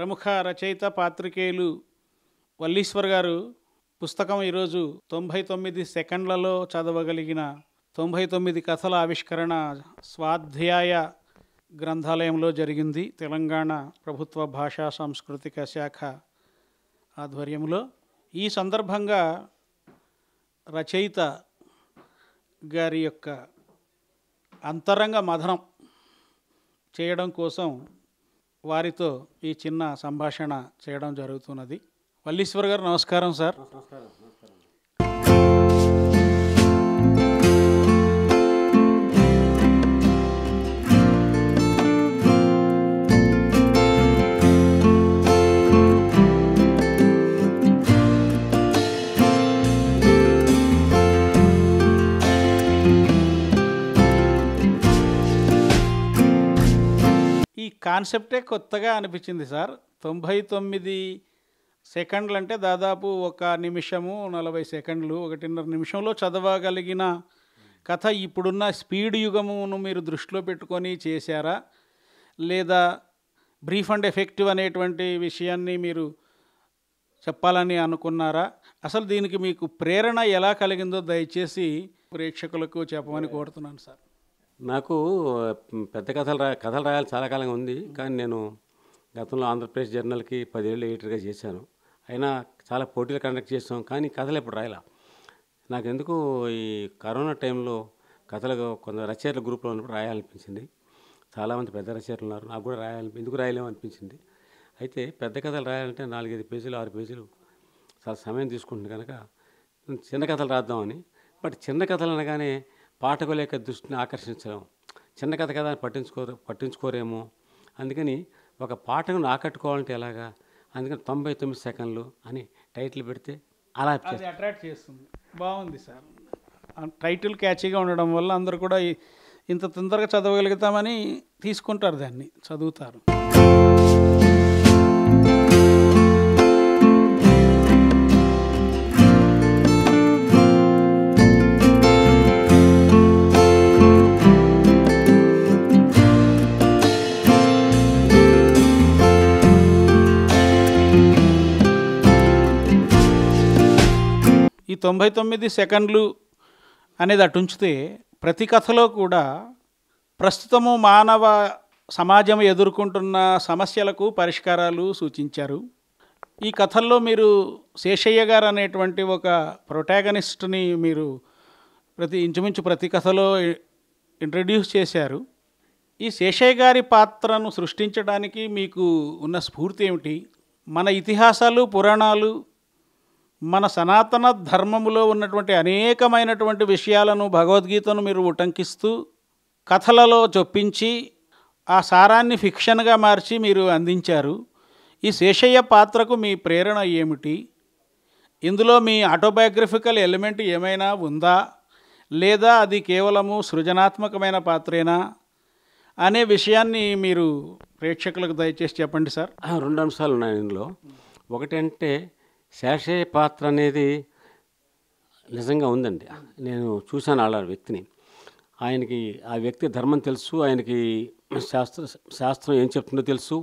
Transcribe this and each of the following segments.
ప్రముఖ రచయిత పాత్రికేయులు వల్లీశ్వర్ గారు పుస్తకం ఈరోజు తొంభై తొమ్మిది సెకండ్లలో చదవగలిగిన తొంభై తొమ్మిది కథల ఆవిష్కరణ స్వాధ్యాయ గ్రంథాలయంలో జరిగింది తెలంగాణ ప్రభుత్వ భాషా సాంస్కృతిక శాఖ ఆధ్వర్యంలో ఈ సందర్భంగా రచయిత గారి యొక్క అంతరంగ మధనం చేయడం కోసం వారితో ఈ చిన్న సంభాషణ చేయడం జరుగుతున్నది వల్లీశ్వర్ గారు నమస్కారం సార్ నమస్కారం ఈ కాన్సెప్టే కొత్తగా అనిపించింది సార్ తొంభై తొమ్మిది సెకండ్లు అంటే దాదాపు ఒక నిమిషము నలభై సెకండ్లు ఒకటిన్నర నిమిషంలో చదవగలిగిన కథ ఇప్పుడున్న స్పీడ్ యుగమును మీరు దృష్టిలో పెట్టుకొని చేశారా లేదా బ్రీఫ్ అండ్ ఎఫెక్టివ్ అనేటువంటి విషయాన్ని మీరు చెప్పాలని అనుకున్నారా అసలు దీనికి మీకు ప్రేరణ ఎలా కలిగిందో దయచేసి ప్రేక్షకులకు చెప్పమని కోరుతున్నాను సార్ నాకు పెద్ద కథలు రా కథలు రాయాలి చాలా కాలంగా ఉంది కానీ నేను గతంలో ఆంధ్రప్రదేశ్ జర్నల్కి పదివేలు ఎడిటర్గా చేశాను అయినా చాలా పోటీలు కండక్ట్ చేస్తాం కానీ కథలు ఎప్పుడు రాయలా ఎందుకు ఈ కరోనా టైంలో కథలు కొంత రచయితల గ్రూప్లో ఉన్నప్పుడు రాయాలనిపించింది చాలామంది పెద్ద రచయితలు ఉన్నారు నాకు కూడా రాయాలి ఎందుకు రాయలేము అనిపించింది అయితే పెద్ద కథలు రాయాలంటే నాలుగైదు పేజీలు ఆరు పేజీలు చాలా సమయం తీసుకుంటుంది కనుక చిన్న కథలు రాద్దామని బట్ చిన్న కథలు అనగానే పాఠకుల యొక్క దృష్టిని ఆకర్షించడం చిన్న కథ కదా పట్టించుకోరు పట్టించుకోరేమో అందుకని ఒక పాఠకుని ఆకట్టుకోవాలంటే ఎలాగా అందుకని తొంభై తొమ్మిది సెకండ్లు అని టైటిల్ పెడితే అలా అట్రాక్ట్ చేస్తుంది బాగుంది సార్ టైటిల్ క్యాచీగా ఉండడం వల్ల అందరు కూడా ఇంత తొందరగా చదవగలుగుతామని తీసుకుంటారు దాన్ని చదువుతారు తొంభై తొమ్మిది సెకండ్లు అనేది అటు ఉంచితే ప్రతి కథలో కూడా ప్రస్తుతము మానవ సమాజం ఎదుర్కొంటున్న సమస్యలకు పరిష్కారాలు సూచించారు ఈ కథల్లో మీరు శేషయ్య గారు అనేటువంటి ఒక ప్రొటాగనిస్ట్ని మీరు ప్రతి ఇంచుమించు ప్రతి కథలో ఇంట్రడ్యూస్ చేశారు ఈ శేషయ్య గారి పాత్రను సృష్టించడానికి మీకు ఉన్న స్ఫూర్తి ఏమిటి మన ఇతిహాసాలు పురాణాలు మన సనాతన ధర్మములో ఉన్నటువంటి అనేకమైనటువంటి విషయాలను భగవద్గీతను మీరు ఉటంకిస్తూ కథలలో చొప్పించి ఆ సారాన్ని ఫిక్షన్గా మార్చి మీరు అందించారు ఈ శేషయ్య పాత్రకు మీ ప్రేరణ ఏమిటి ఇందులో మీ ఆటోబయోగ్రఫికల్ ఎలిమెంట్ ఏమైనా ఉందా లేదా అది కేవలము సృజనాత్మకమైన పాత్రేనా అనే విషయాన్ని మీరు ప్రేక్షకులకు దయచేసి చెప్పండి సార్ రెండు అంశాలు ఉన్నాయి ఇందులో ఒకటంటే శేషయ్య పాత్ర అనేది నిజంగా ఉందండి నేను చూశాను వాళ్ళ వ్యక్తిని ఆయనకి ఆ వ్యక్తి ధర్మం తెలుసు ఆయనకి శాస్త్ర శాస్త్రం ఏం చెప్తుందో తెలుసు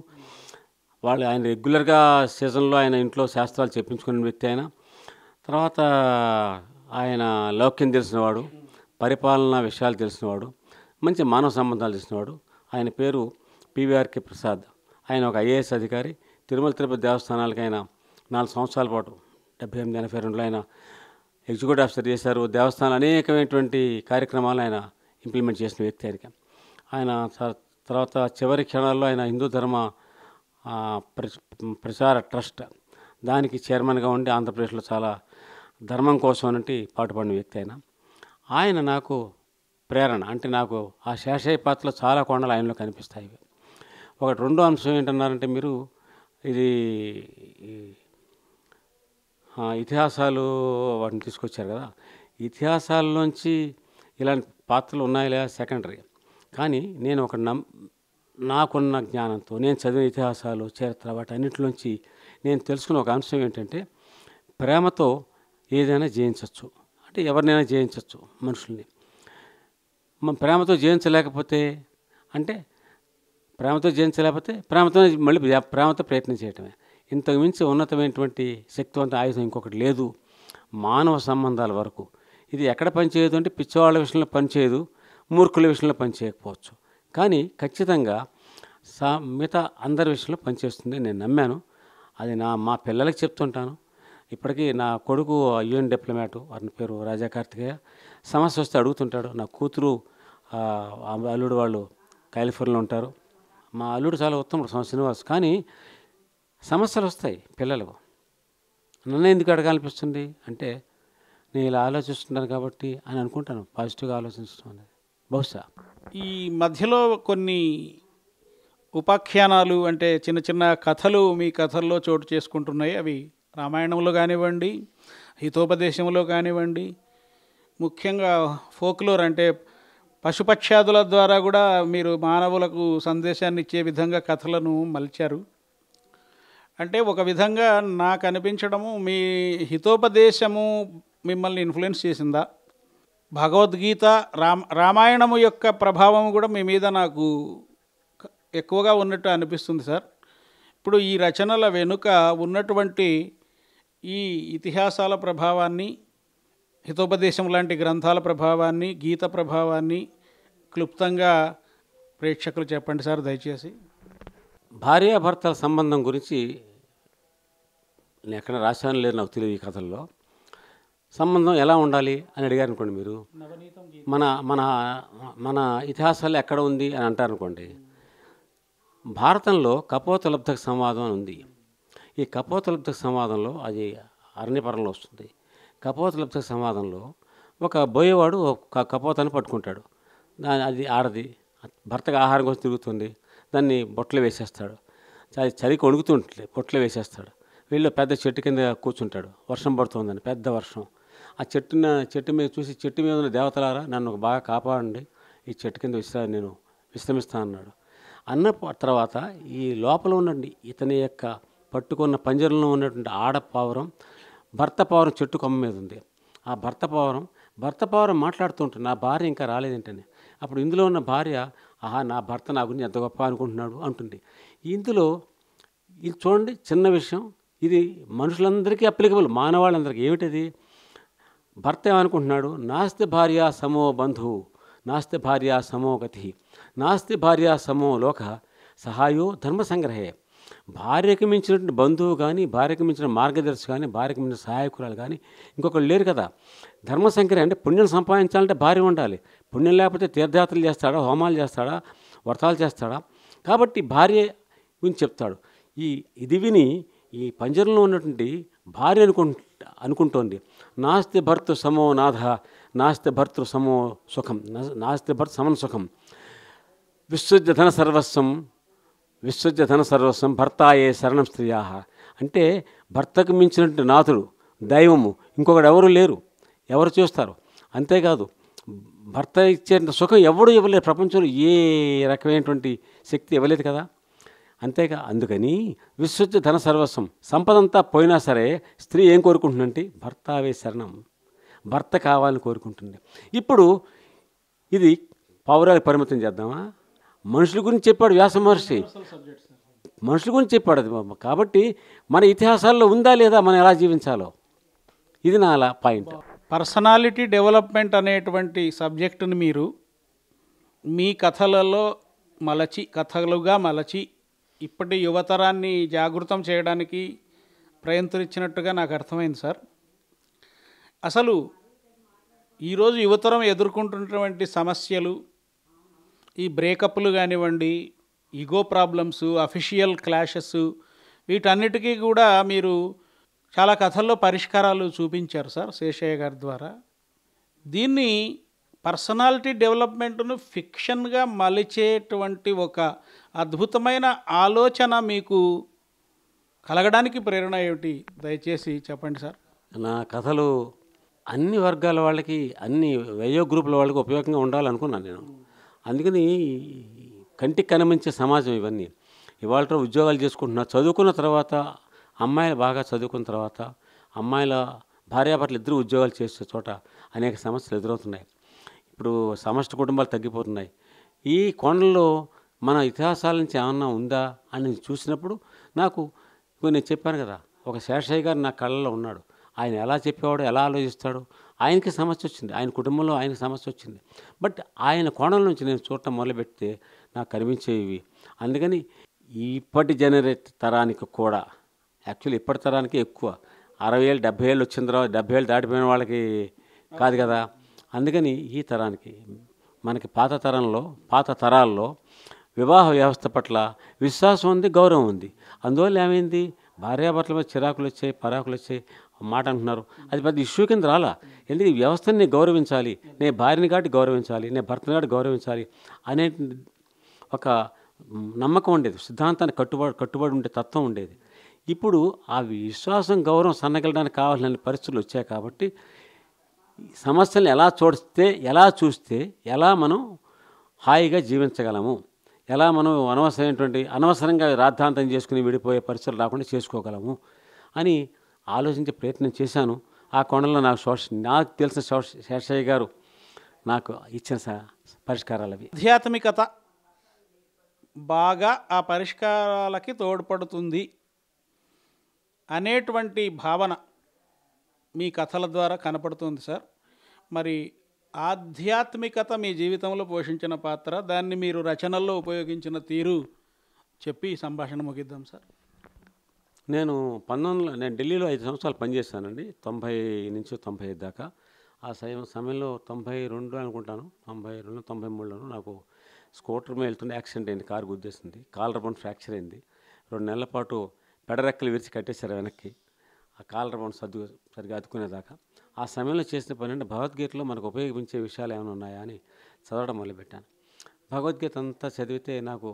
వాళ్ళు ఆయన రెగ్యులర్గా సీజన్లో ఆయన ఇంట్లో శాస్త్రాలు చెప్పించుకునే వ్యక్తి ఆయన తర్వాత ఆయన లౌక్యం తెలిసినవాడు పరిపాలన విషయాలు తెలిసినవాడు మంచి మానవ సంబంధాలు తెలిసినవాడు ఆయన పేరు పివిఆర్కే ప్రసాద్ ఆయన ఒక ఐఏఎస్ అధికారి తిరుమల తిరుపతి దేవస్థానాలకైనా నాలుగు సంవత్సరాల పాటు డెబ్బై ఎనిమిది ఎనభై రెండులో ఆయన ఎగ్జిక్యూటివ్ ఆఫీసర్ చేశారు దేవస్థానం అనేకమైనటువంటి కార్యక్రమాలు ఆయన ఇంప్లిమెంట్ చేసిన వ్యక్తి ఆయనకి ఆయన తర్వాత చివరి క్షణాల్లో ఆయన హిందూ ధర్మ ప్రచార ట్రస్ట్ దానికి చైర్మన్గా ఉండి ఆంధ్రప్రదేశ్లో చాలా ధర్మం కోసం అంటే పాటుపడిన వ్యక్తి ఆయన ఆయన నాకు ప్రేరణ అంటే నాకు ఆ శేషయ్య పాత్రలో చాలా కొండలు ఆయనలో కనిపిస్తాయి ఒకటి రెండో అంశం ఏంటన్నారంటే మీరు ఇది ఇతిహాసాలు వాటిని తీసుకొచ్చారు కదా ఇతిహాసాల్లోంచి ఇలాంటి పాత్రలు ఉన్నాయి లేదా సెకండరీ కానీ నేను ఒక నమ్ నాకున్న జ్ఞానంతో నేను చదివిన ఇతిహాసాలు చరిత్ర వాటి అన్నింటిలోంచి నేను తెలుసుకున్న ఒక అంశం ఏంటంటే ప్రేమతో ఏదైనా జయించవచ్చు అంటే ఎవరినైనా జయించవచ్చు మనుషుల్ని ప్రేమతో జయించలేకపోతే అంటే ప్రేమతో జయించలేకపోతే ప్రేమతో మళ్ళీ ప్రేమతో ప్రయత్నం చేయటమే ఇంతకు మించి ఉన్నతమైనటువంటి శక్తివంత ఆయుధం ఇంకొకటి లేదు మానవ సంబంధాల వరకు ఇది ఎక్కడ పనిచేయదు అంటే పిచ్చవాళ్ళ విషయంలో పనిచేయదు మూర్ఖుల విషయంలో పనిచేయకపోవచ్చు కానీ ఖచ్చితంగా సా మిగతా అందరి విషయంలో పనిచేస్తుంది నేను నమ్మాను అది నా మా పిల్లలకి చెప్తుంటాను ఇప్పటికీ నా కొడుకు యుఎన్ డిప్లొమాటు అతని పేరు రాజా కార్తికేయ సమస్య వస్తే అడుగుతుంటాడు నా కూతురు అల్లుడు వాళ్ళు కాలిఫోర్నియాలో ఉంటారు మా అల్లుడు చాలా ఉత్తమ శ్రీనివాస్ కానీ సమస్యలు వస్తాయి పిల్లలకు నన్ను ఎందుకు అడగాలనిపిస్తుంది అంటే నేను ఇలా ఆలోచిస్తున్నాను కాబట్టి అని అనుకుంటాను పాజిటివ్గా ఆలోచించడం అనేది బహుశా ఈ మధ్యలో కొన్ని ఉపాఖ్యానాలు అంటే చిన్న చిన్న కథలు మీ కథల్లో చోటు చేసుకుంటున్నాయి అవి రామాయణంలో కానివ్వండి హితోపదేశంలో కానివ్వండి ముఖ్యంగా ఫోక్లోర్ అంటే పశుపక్షాదుల ద్వారా కూడా మీరు మానవులకు సందేశాన్ని ఇచ్చే విధంగా కథలను మలిచారు అంటే ఒక విధంగా నాకు అనిపించడము మీ హితోపదేశము మిమ్మల్ని ఇన్ఫ్లుయెన్స్ చేసిందా భగవద్గీత రామ రామాయణము యొక్క ప్రభావం కూడా మీ మీద నాకు ఎక్కువగా ఉన్నట్టు అనిపిస్తుంది సార్ ఇప్పుడు ఈ రచనల వెనుక ఉన్నటువంటి ఈ ఇతిహాసాల ప్రభావాన్ని హితోపదేశం లాంటి గ్రంథాల ప్రభావాన్ని గీత ప్రభావాన్ని క్లుప్తంగా ప్రేక్షకులు చెప్పండి సార్ దయచేసి భార్యాభర్తల సంబంధం గురించి నేను ఎక్కడ రాశాను లేదు నాకు తెలియదు ఈ కథల్లో సంబంధం ఎలా ఉండాలి అని అడిగారు అనుకోండి మీరు మన మన మన ఇతిహాసాలు ఎక్కడ ఉంది అని అంటారు అనుకోండి భారతంలో కపోతలబ్ధక సంవాదం అని ఉంది ఈ కపోతలబ్ధక సంవాదంలో అది అరణ్యపరంలో వస్తుంది కపోతలబ్ధక సంవాదంలో ఒక బోయేవాడు కపోతాన్ని పట్టుకుంటాడు దాని అది ఆడది భర్తకు ఆహారం కోసం తిరుగుతుంది దాన్ని బొట్లు వేసేస్తాడు చలికి వణుకుతుంటే బొట్లు వేసేస్తాడు వీళ్ళు పెద్ద చెట్టు కింద కూర్చుంటాడు వర్షం పడుతుందని పెద్ద వర్షం ఆ చెట్టున చెట్టు మీద చూసి చెట్టు మీద ఉన్న దేవతలారా నన్ను బాగా కాపాడండి ఈ చెట్టు కింద విశ్రా నేను విశ్రమిస్తాను అన్నాడు అన్న తర్వాత ఈ లోపల ఉండండి ఇతని యొక్క పట్టుకున్న పంజరంలో ఉన్నటువంటి ఆడ పావురం భర్త పావురం చెట్టు కొమ్మ మీద ఉంది ఆ భర్త పావురం భర్త పావురం మాట్లాడుతుంటాడు నా భార్య ఇంకా రాలేదేంటని అప్పుడు ఇందులో ఉన్న భార్య ఆహా నా భర్త నా గురించి ఎంత గొప్ప అనుకుంటున్నాడు అంటుంది ఇందులో ఇది చూడండి చిన్న విషయం ఇది మనుషులందరికీ అప్లికబుల్ మానవాళ్ళందరికీ ఏమిటది భర్త ఏమనుకుంటున్నాడు నాస్తి భార్య సమో బంధువు నాస్తి భార్య సమో గతి నాస్తి భార్య సమో లోక సహాయో ధర్మ సంగ్రహే భార్యకు మించినటువంటి బంధువు కానీ భార్యకు మించిన మార్గదర్శి కానీ భార్యకు మించిన సహాయకురాలు కానీ ఇంకొకళ్ళు లేరు కదా ధర్మ సంగ్రహం అంటే పుణ్యం సంపాదించాలంటే భార్య ఉండాలి పుణ్యం లేకపోతే తీర్థయాత్రలు చేస్తాడా హోమాలు చేస్తాడా వ్రతాలు చేస్తాడా కాబట్టి భార్య గురించి చెప్తాడు ఈ ఇది విని ఈ పంజరంలో ఉన్నటువంటి భార్య అనుకు అనుకుంటోంది నాస్తి భర్త సమో నాథ నాస్తి భర్తృ సమో సుఖం నాస్తి భర్త సమం సుఖం విశ్వజ్య ధన సర్వస్వం విశ్వజ్య ధన సర్వస్వం భర్తాయే శరణం స్త్రియా అంటే భర్తకు మించినటువంటి నాథుడు దైవము ఇంకొకటి ఎవరు లేరు ఎవరు చూస్తారు అంతేకాదు భర్త ఇచ్చే సుఖం ఎవడు ఇవ్వలేదు ప్రపంచంలో ఏ రకమైనటువంటి శక్తి ఇవ్వలేదు కదా అంతేగా అందుకని విశ్వచ్ఛ ధన సర్వస్వం సంపదంతా పోయినా సరే స్త్రీ ఏం కోరుకుంటుందంటే భర్తావే శరణం భర్త కావాలని కోరుకుంటుంది ఇప్పుడు ఇది పౌరాలు పరిమితం చేద్దామా మనుషుల గురించి చెప్పాడు వ్యాస మహర్షి మనుషుల గురించి చెప్పాడు అది కాబట్టి మన ఇతిహాసాల్లో ఉందా లేదా మనం ఎలా జీవించాలో ఇది నా పాయింట్ పర్సనాలిటీ డెవలప్మెంట్ అనేటువంటి సబ్జెక్టుని మీరు మీ కథలలో మలచి కథలుగా మలచి ఇప్పటి యువతరాన్ని జాగృతం చేయడానికి ప్రయత్నించినట్టుగా నాకు అర్థమైంది సార్ అసలు ఈరోజు యువతరం ఎదుర్కొంటున్నటువంటి సమస్యలు ఈ బ్రేకప్లు కానివ్వండి ఈగో ప్రాబ్లమ్స్ అఫీషియల్ క్లాషెస్ వీటన్నిటికీ కూడా మీరు చాలా కథల్లో పరిష్కారాలు చూపించారు సార్ శేషయ్య గారి ద్వారా దీన్ని పర్సనాలిటీ డెవలప్మెంట్ను ఫిక్షన్గా మలిచేటువంటి ఒక అద్భుతమైన ఆలోచన మీకు కలగడానికి ప్రేరణ ఏమిటి దయచేసి చెప్పండి సార్ నా కథలు అన్ని వర్గాల వాళ్ళకి అన్ని వయో గ్రూపుల వాళ్ళకి ఉపయోగంగా ఉండాలనుకున్నాను నేను అందుకని కంటికి కనిపించే సమాజం ఇవన్నీ ఇవాళ ఉద్యోగాలు చేసుకుంటున్నా చదువుకున్న తర్వాత అమ్మాయిలు బాగా చదువుకున్న తర్వాత అమ్మాయిల భార్యాభర్తలు ఇద్దరు ఉద్యోగాలు చేసే చోట అనేక సమస్యలు ఎదురవుతున్నాయి ఇప్పుడు సమస్య కుటుంబాలు తగ్గిపోతున్నాయి ఈ కొండల్లో మన ఇతిహాసాల నుంచి ఏమన్నా ఉందా అని చూసినప్పుడు నాకు నేను చెప్పాను కదా ఒక శేషయ్య గారు నా కళ్ళలో ఉన్నాడు ఆయన ఎలా చెప్పేవాడు ఎలా ఆలోచిస్తాడు ఆయనకి సమస్య వచ్చింది ఆయన కుటుంబంలో ఆయనకి సమస్య వచ్చింది బట్ ఆయన కోణం నుంచి నేను చూడటం మొదలుపెడితే నాకు కనిపించేవి అందుకని ఇప్పటి జనరేట్ తరానికి కూడా యాక్చువల్లీ ఇప్పటి తరానికి ఎక్కువ అరవై ఏళ్ళు డెబ్బై ఏళ్ళు వచ్చిన తర్వాత డెబ్బై ఏళ్ళు దాటిపోయిన వాళ్ళకి కాదు కదా అందుకని ఈ తరానికి మనకి పాత తరంలో పాత తరాల్లో వివాహ వ్యవస్థ పట్ల విశ్వాసం ఉంది గౌరవం ఉంది అందువల్ల ఏమైంది భార్యాభర్తల మీద చిరాకులు వచ్చాయి పరాకులు వచ్చాయి మాట అంటున్నారు అది పెద్ద ఇష్యూ కింద రాలా ఎందుకు వ్యవస్థని నేను గౌరవించాలి నే భార్యని కాటి గౌరవించాలి నేను భర్తని కాటి గౌరవించాలి అనే ఒక నమ్మకం ఉండేది సిద్ధాంతాన్ని కట్టుబడి కట్టుబడి ఉండే తత్వం ఉండేది ఇప్పుడు ఆ విశ్వాసం గౌరవం సన్నగలడానికి కావాల్సిన పరిస్థితులు వచ్చాయి కాబట్టి సమస్యలను ఎలా చూడిస్తే ఎలా చూస్తే ఎలా మనం హాయిగా జీవించగలము ఎలా మనం అనవసరమైనటువంటి అనవసరంగా రాద్ధాంతం చేసుకుని విడిపోయే పరిస్థితులు రాకుండా చేసుకోగలము అని ఆలోచించే ప్రయత్నం చేశాను ఆ కోణంలో నాకు శోష నాకు తెలిసిన శేషయ్య గారు నాకు ఇచ్చిన పరిష్కారాలవి ఆధ్యాత్మికత బాగా ఆ పరిష్కారాలకి తోడ్పడుతుంది అనేటువంటి భావన మీ కథల ద్వారా కనపడుతుంది సార్ మరి ఆధ్యాత్మికత మీ జీవితంలో పోషించిన పాత్ర దాన్ని మీరు రచనల్లో ఉపయోగించిన తీరు చెప్పి సంభాషణ ముగిద్దాం సార్ నేను పంతొమ్మిది నేను ఢిల్లీలో ఐదు సంవత్సరాలు పనిచేశానండి తొంభై నుంచి తొంభై ఐదు దాకా ఆ సమయం సమయంలో తొంభై రెండు అనుకుంటాను తొంభై రెండు తొంభై మూడులోనూ నాకు స్కూటర్ మీద వెళ్తుండే యాక్సిడెంట్ అయింది కారు గుద్దేసింది కాలర్ బోన్ ఫ్రాక్చర్ అయింది రెండు నెలల పాటు పెడరెక్కలు విరిచి కట్టేశారు వెనక్కి ఆ కాలర్ బోన్ సర్దు సరిగా అతుకునేదాకా ఆ సమయంలో చేసిన పని అంటే భగవద్గీతలో మనకు ఉపయోగించే విషయాలు ఏమైనా ఉన్నాయా అని చదవడం మొదలుపెట్టాను భగవద్గీత అంతా చదివితే నాకు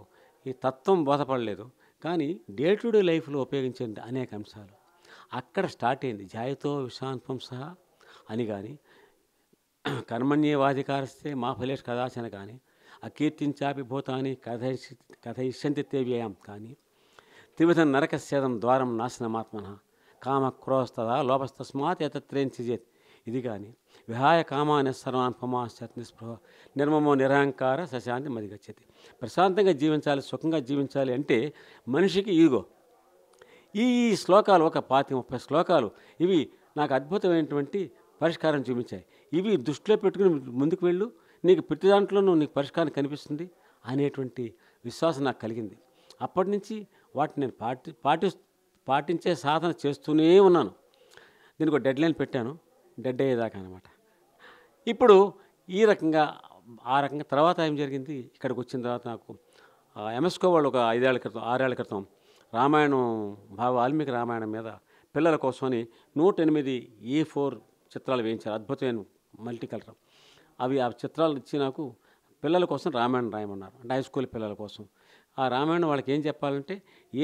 ఈ తత్వం బోధపడలేదు కానీ డే టు డే లైఫ్లో ఉపయోగించే అనేక అంశాలు అక్కడ స్టార్ట్ అయింది జాయతో విశాంతం సహా అని కానీ కర్మణ్యేవాధికారస్తే మా ఫలేష్ కథాచన కానీ అకీర్తించాపి భూతాన్ని కథ కథయిష్యంతి తేవ్యయం కానీ త్రివిధ నరకస్యదం ద్వారం నాశనమాత్మన కామ లోపస్తస్మాత్ ఎతత్రేం ఇది కానీ విహాయ కామాన సర్వాన్ నిస్పృహ నిర్మమో నిరహంకార సశాంతి మదిగచ్చతి ప్రశాంతంగా జీవించాలి సుఖంగా జీవించాలి అంటే మనిషికి ఈగో ఈ ఈ శ్లోకాలు ఒక పాతి ముప్పై శ్లోకాలు ఇవి నాకు అద్భుతమైనటువంటి పరిష్కారం చూపించాయి ఇవి దృష్టిలో పెట్టుకుని ముందుకు వెళ్ళు నీకు ప్రతి దాంట్లోనూ నీకు పరిష్కారం కనిపిస్తుంది అనేటువంటి విశ్వాసం నాకు కలిగింది అప్పటి నుంచి వాటిని నేను పాటి పాటి పాటించే సాధన చేస్తూనే ఉన్నాను దీనికి ఒక డెడ్ లైన్ పెట్టాను డెడ్ అయ్యేదాకా అనమాట ఇప్పుడు ఈ రకంగా ఆ రకంగా తర్వాత ఏం జరిగింది ఇక్కడికి వచ్చిన తర్వాత నాకు ఎంఎస్కో వాళ్ళు ఒక ఐదేళ్ల క్రితం ఆరేళ్ల క్రితం రామాయణం భావ వాల్మీకి రామాయణం మీద పిల్లల కోసమని నూట ఎనిమిది ఏ ఫోర్ చిత్రాలు వేయించారు అద్భుతమైన మల్టీ కలర్ అవి ఆ చిత్రాలు ఇచ్చి నాకు పిల్లల కోసం రామాయణం రాయమన్నారు అంటే హై స్కూల్ పిల్లల కోసం ఆ రామాయణం వాళ్ళకి ఏం చెప్పాలంటే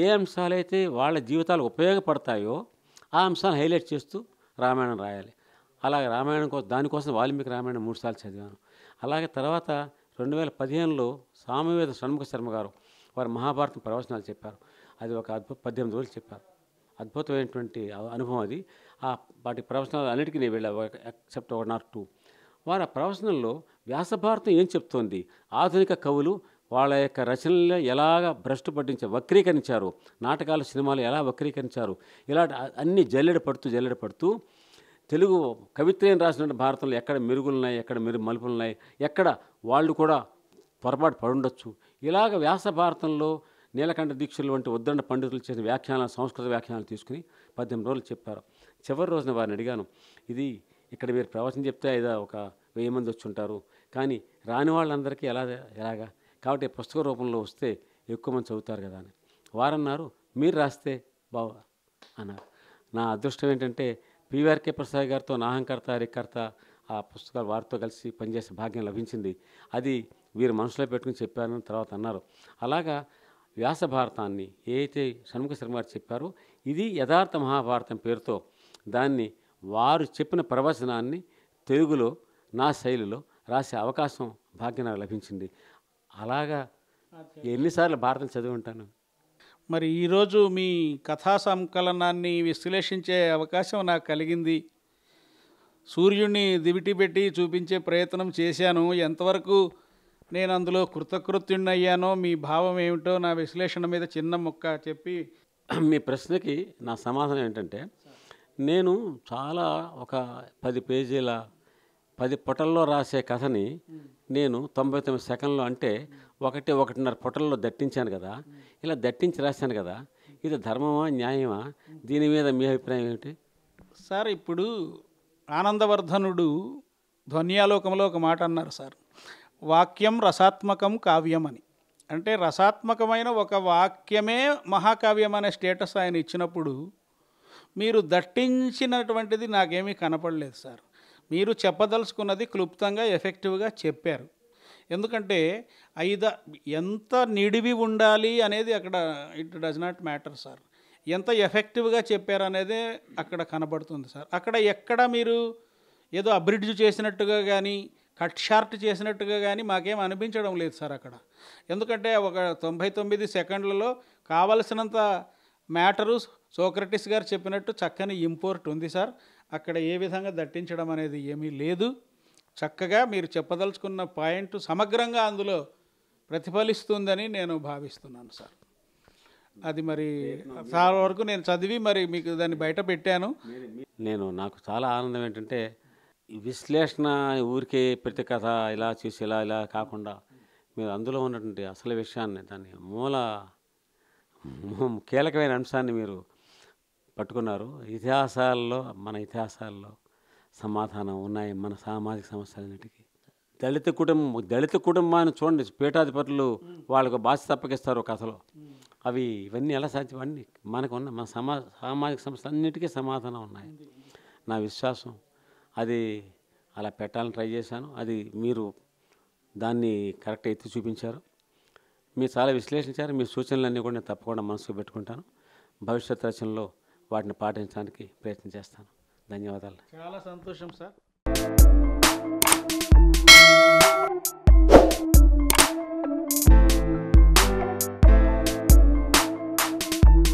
ఏ అంశాలైతే వాళ్ళ జీవితాలు ఉపయోగపడతాయో ఆ అంశాలను హైలైట్ చేస్తూ రామాయణం రాయాలి అలాగే రామాయణం కోసం దానికోసం వాల్మీకి రామాయణం మూడుసార్లు చదివాను అలాగే తర్వాత రెండు వేల పదిహేనులో సామవేద షణ్ముఖ శర్మ గారు వారు మహాభారతం ప్రవచనాలు చెప్పారు అది ఒక అద్భుత పద్దెనిమిది రోజులు చెప్పారు అద్భుతమైనటువంటి అనుభవం అది ఆ వాటి ప్రవచనాలు అన్నిటికీ నేను వెళ్ళా ఎక్సెప్ట్ వన్ ఆర్ టూ వారి ఆ ప్రవచనంలో వ్యాసభారతం ఏం చెప్తోంది ఆధునిక కవులు వాళ్ళ యొక్క రచనలు ఎలాగ భ్రష్టు పట్టించారు వక్రీకరించారు నాటకాలు సినిమాలు ఎలా వక్రీకరించారు ఇలాంటి అన్ని జల్లెడ పడుతూ జల్లెడ పడుతూ తెలుగు కవిత్వం రాసినటువంటి భారతంలో ఎక్కడ మెరుగులున్నాయి ఎక్కడ మెరుగు మలుపులున్నాయి ఎక్కడ వాళ్ళు కూడా పొరపాటు పడుండొచ్చు ఇలాగ వ్యాస భారతంలో నీలకంఠ దీక్షలు వంటి ఉద్దండ పండితులు చేసిన వ్యాఖ్యానాలు సంస్కృత వ్యాఖ్యానాలు తీసుకుని పద్దెనిమిది రోజులు చెప్పారు చివరి రోజున వారిని అడిగాను ఇది ఇక్కడ మీరు ప్రవచనం చెప్తే ఇదా ఒక వెయ్యి మంది వచ్చి ఉంటారు కానీ రాని వాళ్ళందరికీ ఎలా ఎలాగా కాబట్టి పుస్తక రూపంలో వస్తే ఎక్కువ మంది చదువుతారు కదా అని వారన్నారు మీరు రాస్తే బావ అన్నారు నా అదృష్టం ఏంటంటే పివిఆర్కే ప్రసాద్ గారితో నాహంకర్త రికర్త ఆ పుస్తకాలు వారితో కలిసి పనిచేసే భాగ్యం లభించింది అది వీరు మనసులో పెట్టుకుని చెప్పారని తర్వాత అన్నారు అలాగా వ్యాస భారతాన్ని ఏదైతే షణ్ముఖ శర్మ గారు చెప్పారో ఇది యథార్థ మహాభారతం పేరుతో దాన్ని వారు చెప్పిన ప్రవచనాన్ని తెలుగులో నా శైలిలో రాసే అవకాశం భాగ్యం నాకు లభించింది అలాగా ఎన్నిసార్లు భారతం చదివి ఉంటాను మరి ఈరోజు మీ కథా సంకలనాన్ని విశ్లేషించే అవకాశం నాకు కలిగింది సూర్యుడిని దివిటి పెట్టి చూపించే ప్రయత్నం చేశాను ఎంతవరకు నేను అందులో కృతకృత్యుణ్ణయ్యానో మీ భావం ఏమిటో నా విశ్లేషణ మీద చిన్న ముక్క చెప్పి మీ ప్రశ్నకి నా సమాధానం ఏంటంటే నేను చాలా ఒక పది పేజీల పది పొటల్లో రాసే కథని నేను తొంభై తొమ్మిది సెకండ్లో అంటే ఒకటి ఒకటిన్నర పొటల్లో దట్టించాను కదా ఇలా దట్టించి రాశాను కదా ఇది ధర్మమా న్యాయమా దీని మీద మీ అభిప్రాయం ఏమిటి సార్ ఇప్పుడు ఆనందవర్ధనుడు ధ్వన్యాలోకంలో ఒక మాట అన్నారు సార్ వాక్యం రసాత్మకం కావ్యం అని అంటే రసాత్మకమైన ఒక వాక్యమే మహాకావ్యం అనే స్టేటస్ ఆయన ఇచ్చినప్పుడు మీరు దట్టించినటువంటిది నాకేమీ కనపడలేదు సార్ మీరు చెప్పదలుచుకున్నది క్లుప్తంగా ఎఫెక్టివ్గా చెప్పారు ఎందుకంటే ఐద ఎంత నిడివి ఉండాలి అనేది అక్కడ it does not matter sir ఎంత ఎఫెక్టివ్గా చెప్పారనేదే అక్కడ కనబడుతుంది సార్ అక్కడ ఎక్కడ మీరు ఏదో అబ్రిడ్జ్ చేసినట్టుగా కానీ కట్ షార్ట్ చేసినట్టుగా కానీ మాకేం అనిపించడం లేదు సార్ అక్కడ ఎందుకంటే ఒక తొంభై తొమ్మిది సెకండ్లలో కావలసినంత మ్యాటరు సోక్రటిస్ గారు చెప్పినట్టు చక్కని ఇంపోర్ట్ ఉంది సార్ అక్కడ ఏ విధంగా దట్టించడం అనేది ఏమీ లేదు చక్కగా మీరు చెప్పదలుచుకున్న పాయింట్ సమగ్రంగా అందులో ప్రతిఫలిస్తుందని నేను భావిస్తున్నాను సార్ అది మరి చాలా వరకు నేను చదివి మరి మీకు దాన్ని బయట పెట్టాను నేను నాకు చాలా ఆనందం ఏంటంటే విశ్లేషణ ఊరికే ప్రతి కథ ఇలా చూసి ఇలా ఇలా కాకుండా మీరు అందులో ఉన్నటువంటి అసలు విషయాన్ని దాన్ని మూల కీలకమైన అంశాన్ని మీరు పట్టుకున్నారు ఇతిహాసాల్లో మన ఇతిహాసాల్లో సమాధానం ఉన్నాయి మన సామాజిక సమస్యలన్నిటికీ దళిత కుటుంబం దళిత కుటుంబాన్ని చూడండి పీఠాధిపతులు వాళ్ళకు బాధ్యత తప్పకిస్తారు కథలో అవి ఇవన్నీ ఎలా సాధ్యం అన్నీ మనకు ఉన్న మన సమా సామాజిక సమస్యలు అన్నిటికీ సమాధానం ఉన్నాయి నా విశ్వాసం అది అలా పెట్టాలని ట్రై చేశాను అది మీరు దాన్ని కరెక్ట్ ఎత్తి చూపించారు మీరు చాలా విశ్లేషించారు మీ సూచనలన్నీ కూడా నేను తప్పకుండా మనసుకు పెట్టుకుంటాను భవిష్యత్ రచనలో వాటిని పాటించడానికి ప్రయత్నం చేస్తాను ధన్యవాదాలు చాలా సంతోషం సార్